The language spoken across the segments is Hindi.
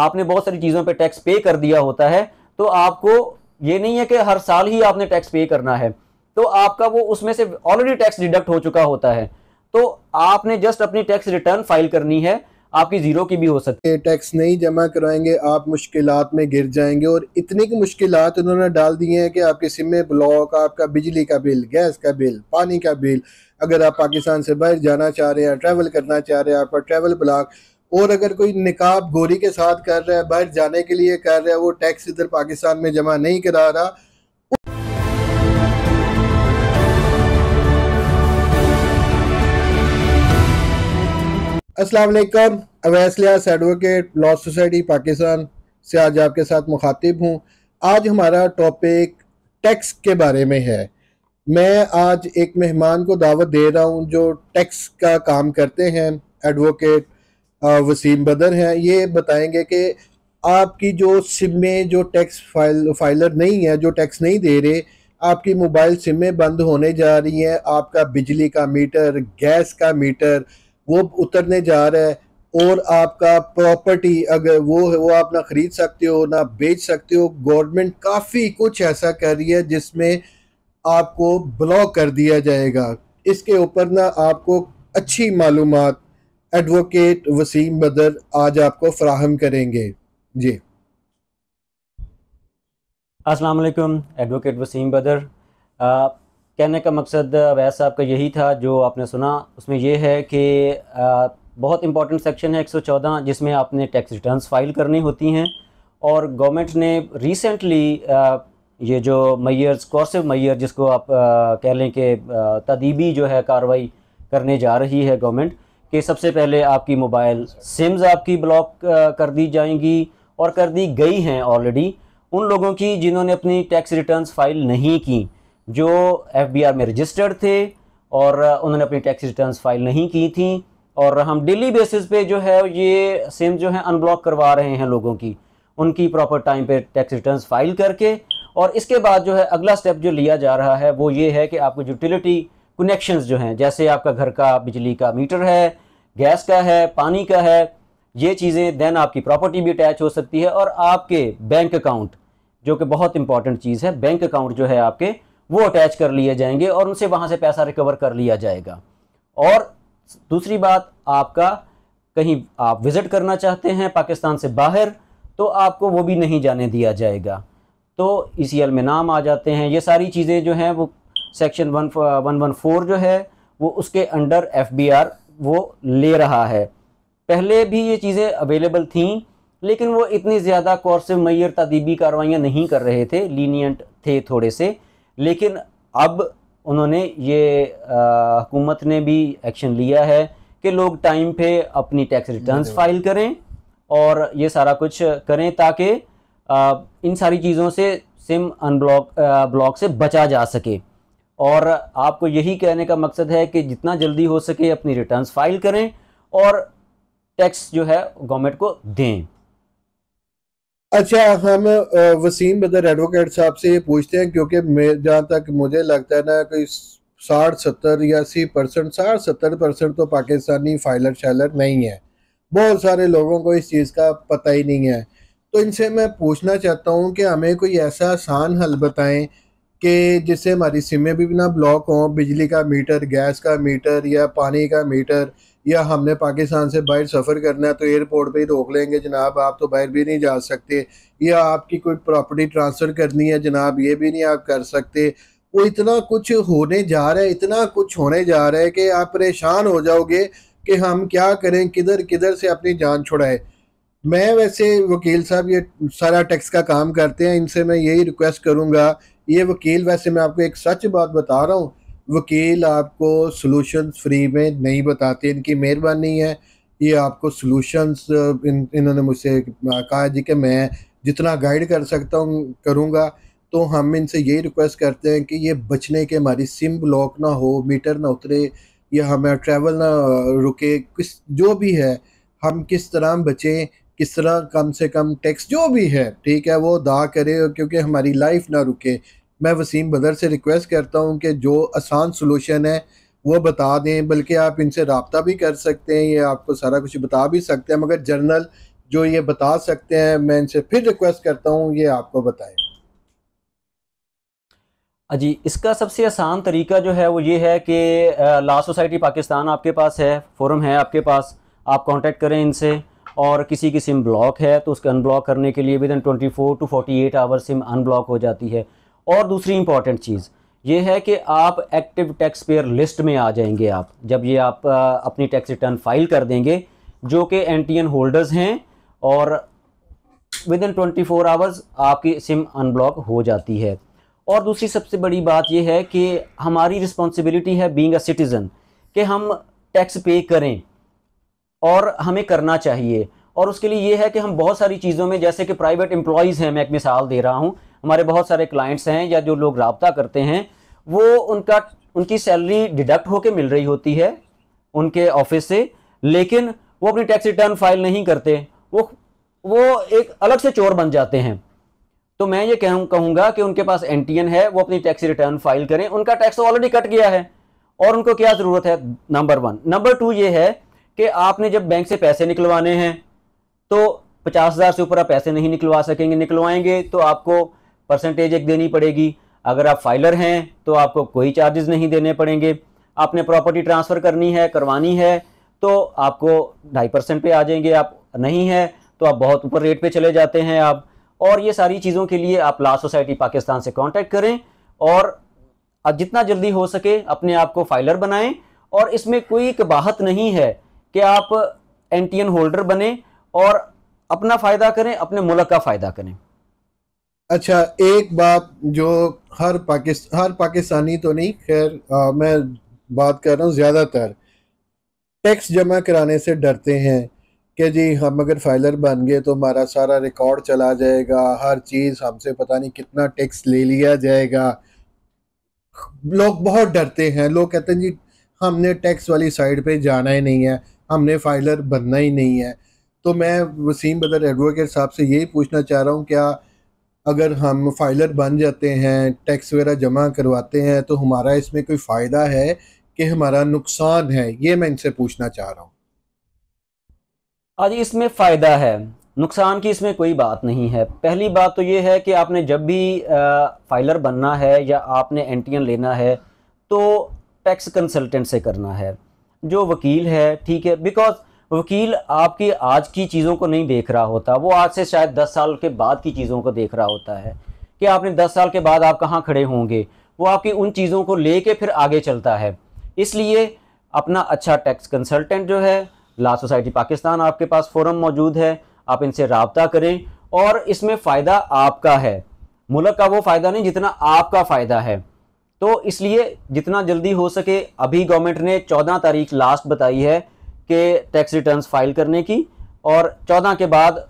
आपने बहुत सारी चीज़ों पर टैक्स पे कर दिया होता है तो आपको ये नहीं है कि हर साल ही आपने टैक्स पे करना है तो आपका वो उसमें से ऑलरेडी टैक्स डिडक्ट हो चुका होता है तो आपने जस्ट अपनी टैक्स रिटर्न फाइल करनी है आपकी जीरो की भी हो सकती है टैक्स नहीं जमा कराएंगे आप मुश्किल में गिर जाएंगे और इतनी की मुश्किल उन्होंने डाल दी हैं कि आपके सिमे ब्लॉक आपका बिजली का बिल गैस का बिल पानी का बिल अगर आप पाकिस्तान से बाहर जाना चाह रहे हैं ट्रैवल करना चाह रहे हैं आपका ट्रैवल ब्लॉक और अगर कोई निकाब गोरी के साथ कर रहा है बाहर जाने के लिए कर रहा है वो टैक्स इधर पाकिस्तान में जमा नहीं करा रहा असलम अवैस लियास एडवोकेट लॉ सोसाइटी पाकिस्तान से आज आपके साथ मुखातिब हूँ आज हमारा टॉपिक टैक्स के बारे में है मैं आज एक मेहमान को दावत दे रहा हूँ जो टैक्स का काम करते हैं एडवोकेट वसीम बदर हैं ये बताएंगे कि आपकी जो सिम में जो टैक्स फाइल फाइलर नहीं है जो टैक्स नहीं दे रहे आपकी मोबाइल सिमें बंद होने जा रही हैं आपका बिजली का मीटर गैस का मीटर वो उतरने जा रहा है और आपका प्रॉपर्टी अगर वो है वो आप ना ख़रीद सकते हो ना बेच सकते हो गवर्नमेंट काफ़ी कुछ ऐसा कर रही है जिसमें आपको ब्लॉक कर दिया जाएगा इसके ऊपर ना आपको अच्छी मालूम एडवोकेट वसीम बदर आज आपको फ्राहम करेंगे जी अस्सलाम वालेकुम एडवोकेट वसीम बदर आ, कहने का मकसद वैस साहब का यही था जो आपने सुना उसमें यह है कि आ, बहुत इंपॉर्टेंट सेक्शन है 114 जिसमें आपने टैक्स रिटर्न्स फाइल करनी होती हैं और गवर्नमेंट ने रिसेंटली ये जो मैयर्स कॉर्सिव मैयर जिसको आप आ, कह लें कि तदीबी जो है कार्रवाई करने जा रही है गवर्नमेंट कि सबसे पहले आपकी मोबाइल सिम्स आपकी ब्लॉक कर दी जाएंगी और कर दी गई हैं ऑलरेडी उन लोगों की जिन्होंने अपनी टैक्स रिटर्न्स फाइल नहीं की जो एफ में रजिस्टर्ड थे और उन्होंने अपनी टैक्स रिटर्न्स फाइल नहीं की थी और हम डेली बेसिस पे जो है ये सिम जो है अनब्लॉक करवा रहे हैं लोगों की उनकी प्रॉपर टाइम पे टैक्स रिटर्न्स फाइल करके और इसके बाद जो है अगला स्टेप जो लिया जा रहा है वो ये है कि आपको यूटिलिटी कनेक्शंस जो हैं जैसे आपका घर का बिजली का मीटर है गैस का है पानी का है ये चीज़ें देन आपकी प्रॉपर्टी भी अटैच हो सकती है और आपके बैंक अकाउंट जो कि बहुत इंपॉर्टेंट चीज़ है बैंक अकाउंट जो है आपके वो अटैच कर लिए जाएंगे और उनसे वहाँ से पैसा रिकवर कर लिया जाएगा और दूसरी बात आपका कहीं आप विज़िट करना चाहते हैं पाकिस्तान से बाहर तो आपको वो भी नहीं जाने दिया जाएगा तो ई e एल में नाम आ जाते हैं ये सारी चीज़ें जो हैं वो section one one one four जो है वो उसके अंडर एफ बी आर वो ले रहा है पहले भी ये चीज़ें अवेलेबल थीं लेकिन वो इतनी ज़्यादा कोर्स मैयर तदीबी कार्रवाइयाँ नहीं कर रहे थे लीनियंट थे थोड़े से लेकिन अब उन्होंने ये हुकूमत ने भी एक्शन लिया है कि लोग टाइम पे अपनी टैक्स रिटर्न्स फाइल करें और ये सारा कुछ करें ताकि इन सारी चीज़ों से सिम अनब्लॉक ब्लॉक से बचा जा सके और आपको यही कहने का मकसद है कि जितना जल्दी हो सके अपनी रिटर्न्स फाइल करें और टैक्स जो है गवर्नमेंट को दें अच्छा हम वसीम बदर एडवोकेट साहब से ये पूछते हैं क्योंकि जहाँ तक मुझे लगता है ना कि साठ सत्तर या अस्सी परसेंट साठ सत्तर परसेंट तो पाकिस्तानी फाइलर शाइलर नहीं है बहुत सारे लोगों को इस चीज़ का पता ही नहीं है तो इनसे मैं पूछना चाहता हूँ कि हमें कोई ऐसा आसान हल बताएं कि जिससे हमारी सिमें भी ना ब्लॉक हों बिजली का मीटर गैस का मीटर या पानी का मीटर या हमने पाकिस्तान से बाहर सफ़र करना है तो एयरपोर्ट पे ही रोक लेंगे जनाब आप तो बाहर भी नहीं जा सकते या आपकी कोई प्रॉपर्टी ट्रांसफ़र करनी है जनाब ये भी नहीं आप कर सकते वो इतना कुछ होने जा रहा है इतना कुछ होने जा रहा है कि आप परेशान हो जाओगे कि हम क्या करें किधर किधर से अपनी जान छुड़ाए मैं वैसे वकील साहब ये सारा टैक्स का काम करते हैं इनसे मैं यही रिक्वेस्ट करूँगा ये वकील वैसे मैं आपको एक सच बात बता रहा हूँ वकील आपको सोलूशन फ्री में नहीं बताते इनकी मेहरबानी है ये आपको सॉल्यूशंस इन इन्होंने मुझसे कहा जी कि मैं जितना गाइड कर सकता हूँ करूँगा तो हम इनसे यही रिक्वेस्ट करते हैं कि ये बचने के हमारी सिम ब्लॉक ना हो मीटर ना उतरे या हमें ट्रैवल ना रुके किस जो भी है हम किस तरह बचें किस तरह कम से कम टैक्स जो भी है ठीक है वो अदा करे क्योंकि हमारी लाइफ ना रुके मैं वसीम बदर से रिक्वेस्ट करता हूँ कि जो आसान सोलूशन है वो बता दें बल्कि आप इनसे रबता भी कर सकते हैं ये आपको सारा कुछ बता भी सकते हैं मगर जर्नल जो ये बता सकते हैं मैं इनसे फिर रिक्वेस्ट करता हूँ ये आपको बताएं हाँ जी इसका सबसे आसान तरीका जो है वो ये है कि ला सोसाइटी पाकिस्तान आपके पास है फोरम है आपके पास आप कांटेक्ट करें इनसे और किसी की सिम ब्लॉक है तो उसके अनब्लॉक करने के लिए within twenty four to forty eight hour SIM unblock हो जाती है और दूसरी इंपॉर्टेंट चीज़ ये है कि आप एक्टिव टैक्स पेयर लिस्ट में आ जाएंगे आप जब ये आप अपनी टैक्स रिटर्न फाइल कर देंगे जो कि एन होल्डर्स हैं और within twenty four hours आपकी सिम अनब्लॉक हो जाती है और दूसरी सबसे बड़ी बात यह है कि हमारी रिस्पॉन्सिबिलिटी है बींग अ सिटीज़न कि हम टैक्स पे करें और हमें करना चाहिए और उसके लिए ये है कि हम बहुत सारी चीज़ों में जैसे कि प्राइवेट एम्प्लॉयज़ हैं मैं एक मिसाल दे रहा हूँ हमारे बहुत सारे क्लाइंट्स हैं या जो लोग रबता करते हैं वो उनका उनकी सैलरी डिडक्ट होकर मिल रही होती है उनके ऑफिस से लेकिन वो अपनी टैक्स रिटर्न फाइल नहीं करते वो वो एक अलग से चोर बन जाते हैं तो मैं ये कह कहूँगा कि उनके पास एन है वो अपनी टैक्स रिटर्न फाइल करें उनका टैक्स ऑलरेडी तो कट गया है और उनको क्या ज़रूरत है नंबर वन नंबर टू ये है कि आपने जब बैंक से पैसे निकलवाने हैं तो पचास हज़ार से ऊपर आप पैसे नहीं निकलवा सकेंगे निकलवाएंगे तो आपको परसेंटेज एक देनी पड़ेगी अगर आप फाइलर हैं तो आपको कोई चार्जेस नहीं देने पड़ेंगे आपने प्रॉपर्टी ट्रांसफ़र करनी है करवानी है तो आपको ढाई परसेंट पर आ जाएंगे आप नहीं है तो आप बहुत ऊपर रेट पे चले जाते हैं आप और ये सारी चीज़ों के लिए आप ला सोसाइटी पाकिस्तान से कॉन्टैक्ट करें और जितना जल्दी हो सके अपने आप को फाइलर बनाएं और इसमें कोई कबाहत नहीं है कि आप एनटीएन होल्डर बने और अपना फायदा करें अपने मुल्क का फायदा करें अच्छा एक बात जो हर पाकिस्तान हर पाकिस्तानी तो नहीं खैर मैं बात कर रहा हूँ ज़्यादातर टैक्स जमा कराने से डरते हैं कि जी हम अगर फाइलर बन गए तो हमारा सारा रिकॉर्ड चला जाएगा हर चीज़ हमसे पता नहीं कितना टैक्स ले लिया जाएगा लोग बहुत डरते हैं लोग कहते हैं जी हमने टैक्स वाली साइड पे जाना ही नहीं है हमने फाइलर बनना ही नहीं है तो मैं वसीम बदर एडवोकेट साहब से यही पूछना चाह रहा हूँ क्या अगर हम फाइलर बन जाते हैं टैक्स वगैरह जमा करवाते हैं तो हमारा इसमें कोई फ़ायदा है कि हमारा नुकसान है ये मैं इनसे पूछना चाह रहा हूँ आज इसमें फ़ायदा है नुकसान की इसमें कोई बात नहीं है पहली बात तो ये है कि आपने जब भी आ, फाइलर बनना है या आपने एन लेना है तो टैक्स कंसल्टेंट से करना है जो वकील है ठीक है बिकॉज वकील आपकी आज की चीज़ों को नहीं देख रहा होता वो आज से शायद दस साल के बाद की चीज़ों को देख रहा होता है कि आपने दस साल के बाद आप कहाँ खड़े होंगे वो आपकी उन चीज़ों को ले कर फिर आगे चलता है इसलिए अपना अच्छा टैक्स कंसल्टेंट जो है ला सोसाइटी पाकिस्तान आपके पास फोरम मौजूद है आप इनसे रबता करें और इसमें फ़ायदा आपका है मुल्क का वो फ़ायदा नहीं जितना आपका फ़ायदा है तो इसलिए जितना जल्दी हो सके अभी गवर्नमेंट ने चौदह तारीख लास्ट बताई है कि टैक्स रिटर्न्स फाइल करने की और चौदह के बाद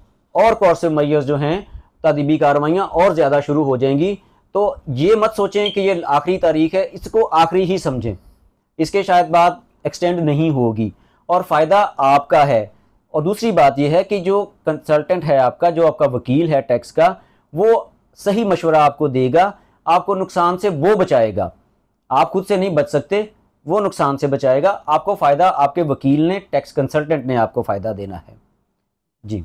और से मैयर्स जो हैं तदीबी कार्रवाइयाँ और ज़्यादा शुरू हो जाएंगी तो ये मत सोचें कि ये आखिरी तारीख है इसको आखिरी ही समझें इसके शायद बाद एक्सटेंड नहीं होगी और फ़ायदा आपका है और दूसरी बात यह है कि जो कंसल्टेंट है आपका जो आपका वकील है टैक्स का वो सही मशवरा आपको देगा आपको नुकसान से वो बचाएगा आप खुद से नहीं बच सकते वो नुकसान से बचाएगा आपको फ़ायदा आपके वकील ने टैक्स कंसल्टेंट ने आपको फ़ायदा देना है जी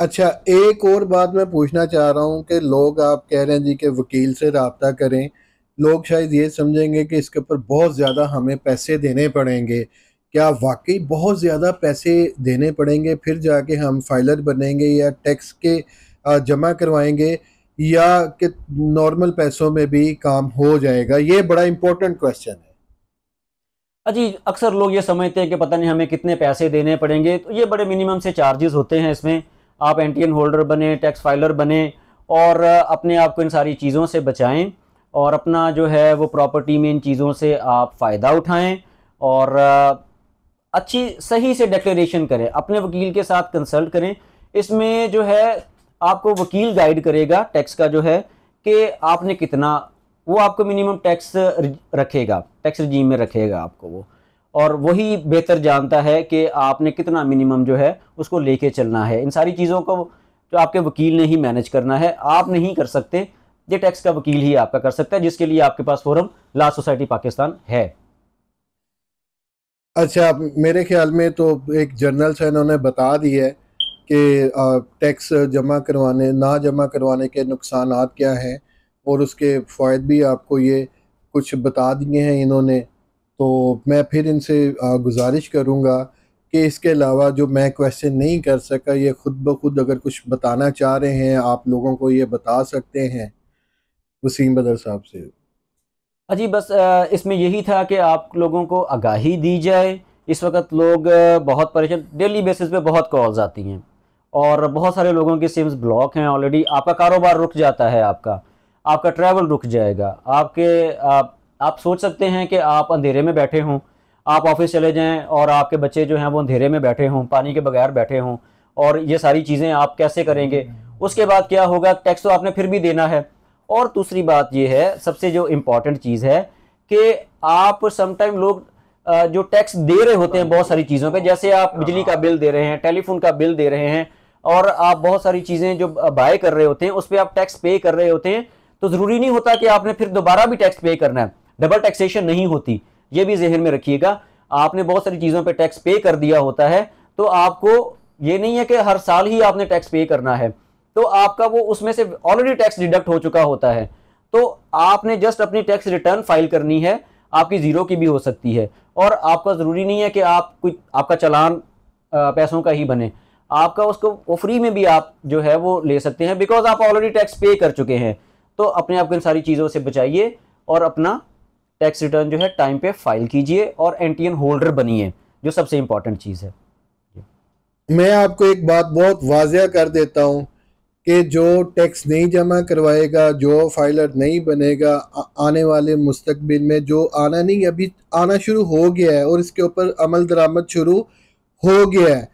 अच्छा एक और बात मैं पूछना चाह रहा हूँ कि लोग आप कह रहे हैं जी के वकील से रबता करें लोग शायद ये समझेंगे कि इसके ऊपर बहुत ज़्यादा हमें पैसे देने पड़ेंगे क्या वाकई बहुत ज़्यादा पैसे देने पड़ेंगे फिर जाके हम फाइलर बनेंगे या टैक्स के जमा करवाएंगे या कि नॉर्मल पैसों में भी काम हो जाएगा ये बड़ा इंपॉर्टेंट क्वेश्चन है अजी अक्सर लोग ये समझते हैं कि पता नहीं हमें कितने पैसे देने पड़ेंगे तो ये बड़े मिनिमम से चार्जेस होते हैं इसमें आप एन होल्डर बने टैक्स फाइलर बने और अपने आप को इन सारी चीज़ों से बचाएं और अपना जो है वो प्रॉपर्टी में इन चीज़ों से आप फ़ायदा उठाएं और अच्छी सही से डिक्लेरेशन करें अपने वकील के साथ कंसल्ट करें इसमें जो है आपको वकील गाइड करेगा टैक्स का जो है कि आपने कितना वो आपको मिनिमम टैक्स रखेगा टैक्स रजीम में रखेगा आपको वो और वही बेहतर जानता है कि आपने कितना मिनिमम जो है उसको लेके चलना है इन सारी चीज़ों को जो आपके वकील ने ही मैनेज करना है आप नहीं कर सकते ये टैक्स का वकील ही आपका कर सकता है जिसके लिए आपके पास फोरम ला सोसाइटी पाकिस्तान है अच्छा मेरे ख्याल में तो एक जर्नल है इन्होंने बता दी है कि टैक्स जमा करवाने ना जमा करवाने के नुकसान क्या हैं और उसके फ़ायद भी आपको ये कुछ बता दिए हैं इन्होंने तो मैं फिर इनसे गुजारिश करूँगा कि इसके अलावा जो मैं क्वेश्चन नहीं कर सका ये ख़ुद ब खुद अगर कुछ बताना चाह रहे हैं आप लोगों को ये बता सकते हैं वसीम बदर साहब से अजी हाँ बस इसमें यही था कि आप लोगों को आगाही दी जाए इस वक्त लोग बहुत परेशान डेली बेसिस पे बहुत कॉल्स आती हैं और बहुत सारे लोगों की सिम्स ब्लॉक हैं ऑलरेडी आपका कारोबार रुक जाता है आपका आपका ट्रैवल रुक जाएगा आपके आप, आप सोच सकते हैं कि आप अंधेरे में बैठे हों आप ऑफिस चले जाएं और आपके बच्चे जो हैं वो अंधेरे में बैठे हों पानी के बगैर बैठे हों और ये सारी चीज़ें आप कैसे करेंगे हम्म। उसके बाद क्या होगा टैक्स तो आपने फिर भी देना है और दूसरी बात ये है सबसे जो इम्पॉर्टेंट चीज़ है कि आप समटाइम लोग जो टैक्स दे रहे होते हैं बहुत सारी चीज़ों पे जैसे आप हाँ, बिजली हाँ। का बिल दे रहे हैं टेलीफोन का बिल दे रहे हैं और आप बहुत सारी चीज़ें जो बाय कर रहे होते हैं उस पर आप टैक्स पे कर रहे होते हैं तो ज़रूरी नहीं होता कि आपने फिर दोबारा भी टैक्स पे करना है डबल टैक्सेशन नहीं होती ये भी जहन में रखिएगा आपने बहुत सारी चीज़ों पर टैक्स पे कर दिया होता है तो आपको ये नहीं है कि हर साल ही आपने टैक्स पे करना है तो आपका वो उसमें से ऑलरेडी टैक्स डिडक्ट हो चुका होता है तो आपने जस्ट अपनी टैक्स रिटर्न फाइल करनी है आपकी ज़ीरो की भी हो सकती है और आपका ज़रूरी नहीं है कि आप कोई आपका चलान पैसों का ही बने आपका उसको वो फ्री में भी आप जो है वो ले सकते हैं बिकॉज आप ऑलरेडी टैक्स पे कर चुके हैं तो अपने आप को इन सारी चीज़ों से बचाइए और अपना टैक्स रिटर्न जो है टाइम पे फाइल कीजिए और एन होल्डर बनिए जो सबसे इम्पॉर्टेंट चीज़ है मैं आपको एक बात बहुत वाजिया कर देता हूँ कि जो टैक्स नहीं जमा करवाएगा जो फाइलर नहीं बनेगा आने वाले मुस्तबिल में जो आना नहीं अभी आना शुरू हो गया है और इसके ऊपर अमल दरामद शुरू हो गया है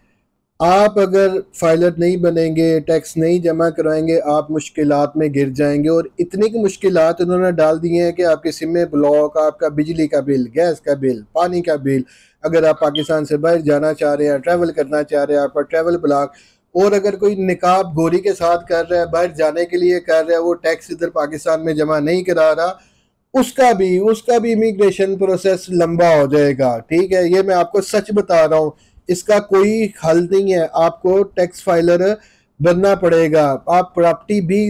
आप अगर फाइलर नहीं बनेंगे टैक्स नहीं जमा करवाएंगे आप मुश्किल में गिर जाएंगे और इतनी की मुश्किल उन्होंने डाल दी हैं कि आपके सिम में ब्लॉक आपका बिजली का बिल गैस का बिल पानी का बिल अगर आप पाकिस्तान से बाहर जाना चाह रहे हैं ट्रैवल करना चाह रहे हैं आपका ट्रैवल ब्लॉक और अगर कोई निकाब गोरी के साथ कर रहा है बाहर जाने के लिए कर रहा है वो टैक्स इधर पाकिस्तान में जमा नहीं करा रहा उसका भी उसका भी इमिग्रेशन प्रोसेस लंबा हो जाएगा ठीक है ये मैं आपको सच बता रहा हूँ इसका कोई हल नहीं है आपको टैक्स फाइलर बनना पड़ेगा आप प्रॉपर्टी भी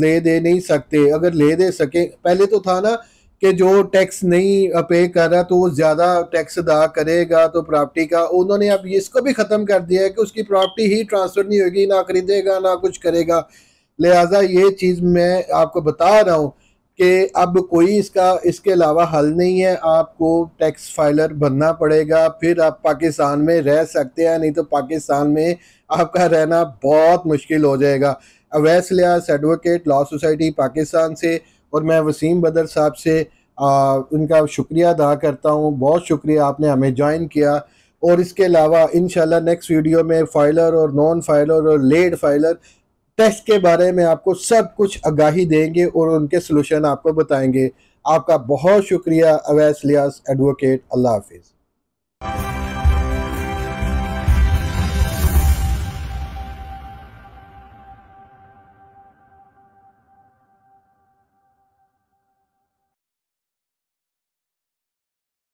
ले दे नहीं सकते अगर ले दे सके पहले तो था ना कि जो टैक्स नहीं पे कर रहा तो वो ज़्यादा टैक्स अदा करेगा तो प्रॉपर्टी का उन्होंने अब इसको भी ख़त्म कर दिया है कि उसकी प्रॉपर्टी ही ट्रांसफ़र नहीं होगी ना खरीदेगा ना कुछ करेगा लिहाजा ये चीज़ मैं आपको बता रहा हूँ कि अब कोई इसका इसके अलावा हल नहीं है आपको टैक्स फाइलर बनना पड़ेगा फिर आप पाकिस्तान में रह सकते हैं नहीं तो पाकिस्तान में आपका रहना बहुत मुश्किल हो जाएगा अवैस लिहाज एडवोकेट लॉ सोसाइटी पाकिस्तान से और मैं वसीम बदर साहब से आ, उनका शुक्रिया अदा करता हूँ बहुत शुक्रिया आपने हमें ज्वाइन किया और इसके अलावा इन नेक्स्ट वीडियो में फाइलर और नॉन फाइलर और लेड फाइलर टेस्ट के बारे में आपको सब कुछ आगाही देंगे और उनके सोलूशन आपको बताएंगे आपका बहुत शुक्रिया अवैस लियास एडवोकेट अल्लाह हाफिज़